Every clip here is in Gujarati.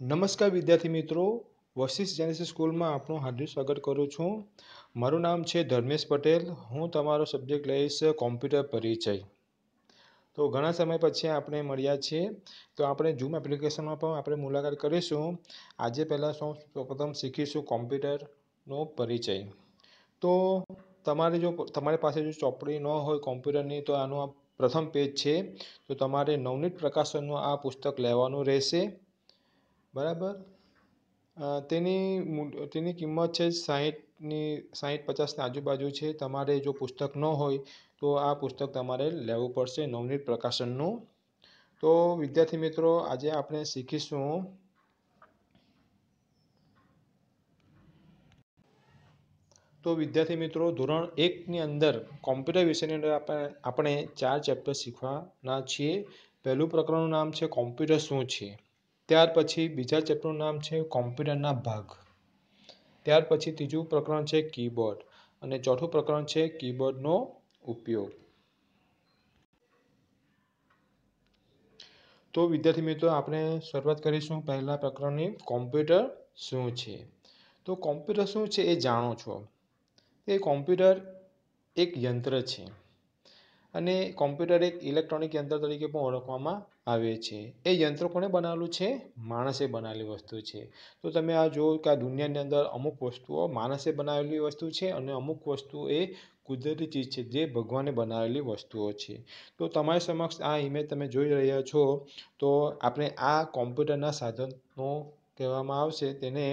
નમસ્કાર વિદ્યાર્થી મિત્રો વશિષ્ઠ જેનેસી સ્કૂલમાં આપનું હાર્દિક સ્વાગત કરું છું મારું નામ છે ધર્મેશ પટેલ હું તમારો સબ્જેક્ટ લઈશ કોમ્પ્યુટર પરિચય તો ઘણા સમય પછી આપણે મળ્યા છીએ તો આપણે જૂમ એપ્લિકેશનમાં પણ આપણે મુલાકાત કરીશું આજે પહેલાં સૌ પ્રથમ શીખીશું કોમ્પ્યુટરનો પરિચય તો તમારે જો તમારી પાસે જો ચોપડી ન હોય કોમ્પ્યુટરની તો આનું આ પ્રથમ પેજ છે તો તમારે નવનીત પ્રકાશનનું આ પુસ્તક લેવાનું રહેશે બરાબર તેની તેની કિંમત છે સાહીઠની સાહીઠ પચાસની આજુબાજુ છે તમારે જો પુસ્તક ન હોય તો આ પુસ્તક તમારે લેવું પડશે નવનીત પ્રકાશનનું તો વિદ્યાર્થી મિત્રો આજે આપણે શીખીશું તો વિદ્યાર્થી મિત્રો ધોરણ એકની અંદર કોમ્પ્યુટર વિષયની અંદર આપણે આપણે ચાર ચેપ્ટર શીખવાના છીએ પહેલું પ્રકરણનું નામ છે કોમ્પ્યુટર શું છે ત્યાર પછી બીજા ચેપ્ટરનું નામ છે કોમ્પ્યુટરના ભાગ ત્યાર પછી ત્રીજું પ્રકરણ છે કીબોર્ડ અને ચોથું પ્રકરણ છે કીબોર્ડનો ઉપયોગ તો વિદ્યાર્થી મિત્રો આપણે શરૂઆત કરીશું પહેલાં પ્રકરણની કોમ્પ્યુટર શું છે તો કોમ્પ્યુટર શું છે એ જાણો છો એ કોમ્પ્યુટર એક યંત્ર છે અને કોમ્પ્યુટર એક ઇલેક્ટ્રોનિક યંત્ર તરીકે પણ ઓળખવામાં આવે છે એ યંત્ર કોણે બનાવેલું છે માણસે બનાવેલી વસ્તુ છે તો તમે આ જુઓ કે આ દુનિયાની અંદર અમુક વસ્તુઓ માણસે બનાવેલી વસ્તુ છે અને અમુક વસ્તુ એ કુદરતી ચીજ છે જે ભગવાને બનાવેલી વસ્તુઓ છે તો તમારી સમક્ષ આ ઇમેજ તમે જોઈ રહ્યા છો તો આપણે આ કોમ્પ્યુટરના સાધનો કહેવામાં આવશે તેને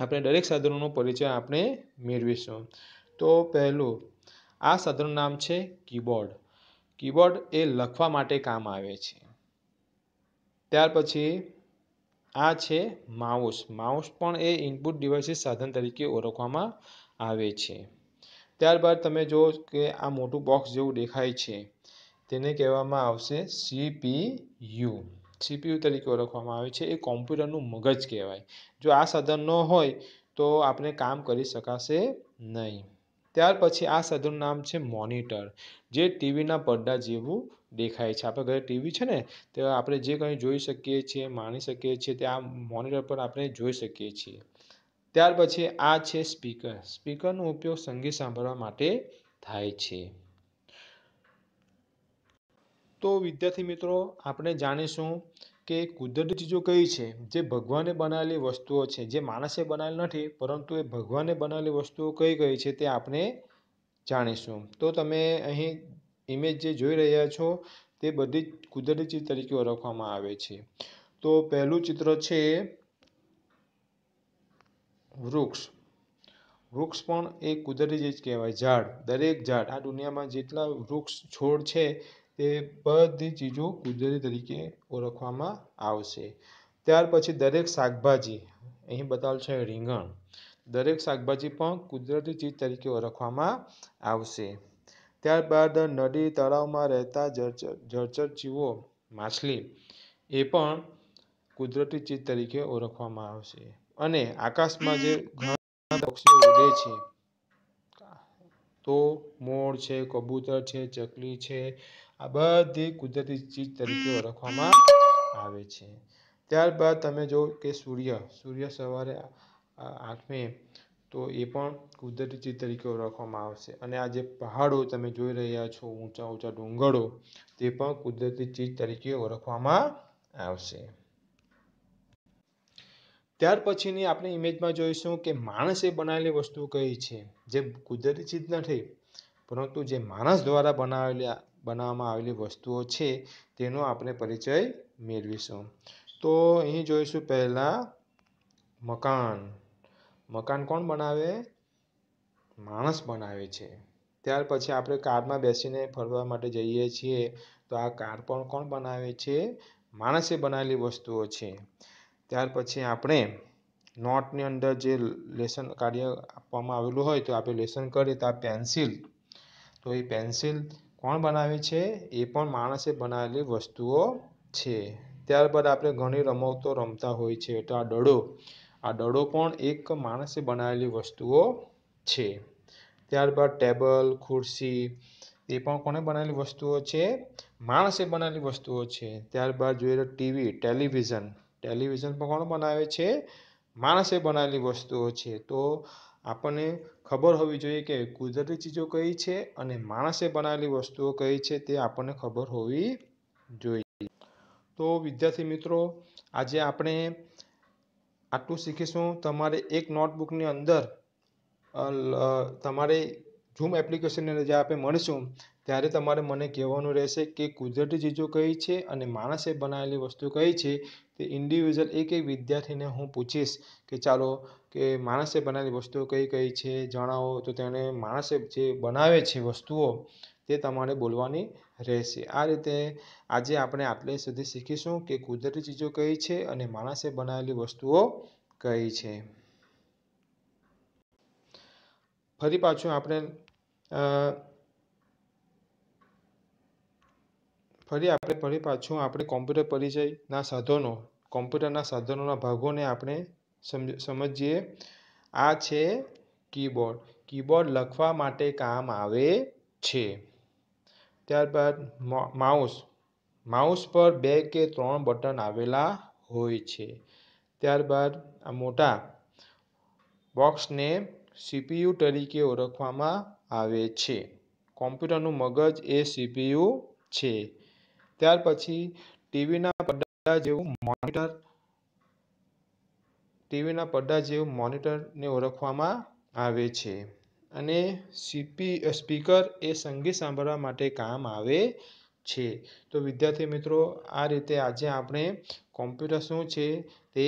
આપણે દરેક સાધનોનો પરિચય આપણે મેળવીશું તો પહેલું આ સાધનનું નામ છે કીબોર્ડ કીબોર્ડ એ લખવા માટે કામ આવે છે ત્યાર પછી આ છે માઉસ માઉસ પણ એ ઇનપુટ ડિવાઇસીસ સાધન તરીકે ઓળખવામાં આવે છે ત્યારબાદ તમે જુઓ કે આ મોટું બોક્સ જેવું દેખાય છે તેને કહેવામાં આવશે સીપીયુ સીપીયુ તરીકે ઓળખવામાં આવે છે એ કોમ્પ્યુટરનું મગજ કહેવાય જો આ સાધન ન હોય તો આપણે કામ કરી શકાશે નહીં ત્યાર પછી આ સાધનનું નામ છે મોનિટર જે ટીવીના પડદા જેવું દેખાય છે આપણે ઘરે ટીવી છે ને તો આપણે જે કંઈ જોઈ શકીએ છીએ માણી શકીએ છીએ તે આ મોનિટર પર આપણે જોઈ શકીએ છીએ ત્યાર પછી આ છે સ્પીકર સ્પીકરનો ઉપયોગ સંગીત સાંભળવા માટે થાય છે તો વિદ્યાર્થી મિત્રો આપણે જાણીશું કે કુદરતી ચીજો કઈ છે જે ભગવાને બનાવેલી વસ્તુઓ છે જે માણસે બનાવેલી નથી પરંતુ એ ભગવાને બનાવેલી વસ્તુઓ કઈ કઈ છે તે આપણે જાણીશું તો તમે અહીં ઇમેજ જે જોઈ રહ્યા છો તે બધી જ કુદરતી ચીજ તરીકે ઓળખવામાં આવે છે તો પહેલું ચિત્ર છે વૃક્ષ વૃક્ષ પણ એ કુદરતી ચીજ કહેવાય ઝાડ દરેક ઝાડ આ દુનિયામાં જેટલા વૃક્ષ છોડ છે તે બધી ચીજો કુદરતી તરીકે ઓળખવામાં આવશે ત્યાર પછી દરેક શાકભાજી અહીં બતાવેલ છે રીંગણ દરેક શાકભાજી પણ કુદરતી ચીજ તરીકે ઓળખવામાં આવશે ત્યારબાદ નદી તળાવમાં રહેતા જળચર જળચર જીવો માછલી એ પણ કુદરતી ચીજ તરીકે ઓળખવામાં આવશે અને આકાશમાં જે ઘણા પક્ષીઓ ઉડે છે તો મોર છે કબૂતર છે ચકલી છે આ બધી કુદરતી ચીજ તરીકે ઓળખવામાં આવે છે ત્યારબાદ તમે જો કે સૂર્ય સૂર્ય સવારે આઠમે તો એ પણ કુદરતી ચીજ તરીકે ઓળખવામાં આવશે અને આ જે પહાડો તમે જોઈ રહ્યા છો ઊંચા ઊંચા ડુંગરો તે પણ કુદરતી ચીજ તરીકે ઓળખવામાં આવશે ત્યાર પછીની આપણે ઇમેજમાં જોઈશું કે માણસે બનાવેલી વસ્તુ કઈ છે જે કુદરતી ચીજ નથી પરંતુ જે માણસ દ્વારા બનાવેલી બનાવવામાં આવેલી વસ્તુઓ છે તેનો આપણે પરિચય મેળવીશું તો અહીં જોઈશું પહેલાં મકાન મકાન કોણ બનાવે માણસ બનાવે છે ત્યાર પછી આપણે કારમાં બેસીને ફરવા માટે જઈએ છીએ તો આ કાર પણ કોણ બનાવે છે માણસે બનાવેલી વસ્તુઓ છે ત્યાર પછી આપણે નોટની અંદર જે લેસન કાર્ય આપવામાં આવેલું હોય તો આપણે લેસન કરીએ તો આ પેન્સિલ તો એ પેન્સિલ કોણ બનાવી છે એ પણ માણસે બનાવેલી વસ્તુઓ છે ત્યારબાદ આપણે ઘણી રમતો રમતા હોય છે તો આ દડો આ દડો પણ એક માણસે બનાવેલી વસ્તુઓ છે ત્યારબાદ ટેબલ ખુરશી એ પણ કોને બનાવેલી વસ્તુઓ છે માણસે બનાવેલી વસ્તુઓ છે ત્યારબાદ જોઈએ ટીવી ટેલિવિઝન ટેલિવિઝન પણ કોણ બનાવે છે માણસે બનાવેલી વસ્તુઓ છે તો આપણને ખબર હોવી જોઈએ કે કુદરતી ચીજો કઈ છે અને માણસે બનાવેલી વસ્તુઓ કઈ છે તે આપણને ખબર હોવી જોઈએ તો વિદ્યાર્થી મિત્રો આજે આપણે આટલું શીખીશું તમારે એક નોટબુકની અંદર તમારે ઝૂમ એપ્લિકેશનની અંદર જ્યારે આપણે મળીશું ત્યારે તમારે મને કહેવાનું રહેશે કે કુદરતી ચીજો કઈ છે અને માણસે બનાવેલી વસ્તુ કઈ છે તે ઇન્ડિવિઝ્યુઅલ એક એક વિદ્યાર્થીને હું પૂછીશ કે ચાલો કે માણસે બનાવેલી વસ્તુઓ કઈ કઈ છે જણાવો તો તેણે માણસે જે બનાવે છે વસ્તુઓ તે તમારે બોલવાની રહેશે આ રીતે આજે આપણે આટલે સુધી શીખીશું કે કુદરતી ચીજો કઈ છે અને માણસે બનાવેલી વસ્તુઓ કઈ છે ફરી પાછું આપણે ફરી આપણે ફરી પાછું આપણે કોમ્પ્યુટર પરિચયના સાધનો કોમ્પ્યુટરના સાધનોના ભાગોને આપણે સમજીએ આ છે કીબોર્ડ કીબોર્ડ લખવા માટે કામ આવે છે ત્યારબાદ માઉસ માઉસ પર બે કે ત્રણ બટન આવેલા હોય છે ત્યારબાદ આ મોટા બોક્સને સીપીયુ તરીકે ઓળખવામાં આવે છે કોમ્પ્યુટરનું મગજ એ સીપીયુ છે ત્યાર પછી ટીવીના પડદા જેવું મોનિટર ટીવીના પડદા જેવું મોનિટરને ઓળખવામાં આવે છે અને સીપી સ્પીકર એ સંગીત સાંભળવા માટે કામ આવે છે તો વિદ્યાર્થી મિત્રો આ રીતે આજે આપણે કોમ્પ્યુટર શું છે તે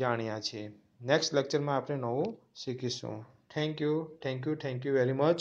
જાણ્યા છે નેક્સ્ટ લેક્ચરમાં આપણે નવું શીખીશું thank you thank you thank you very much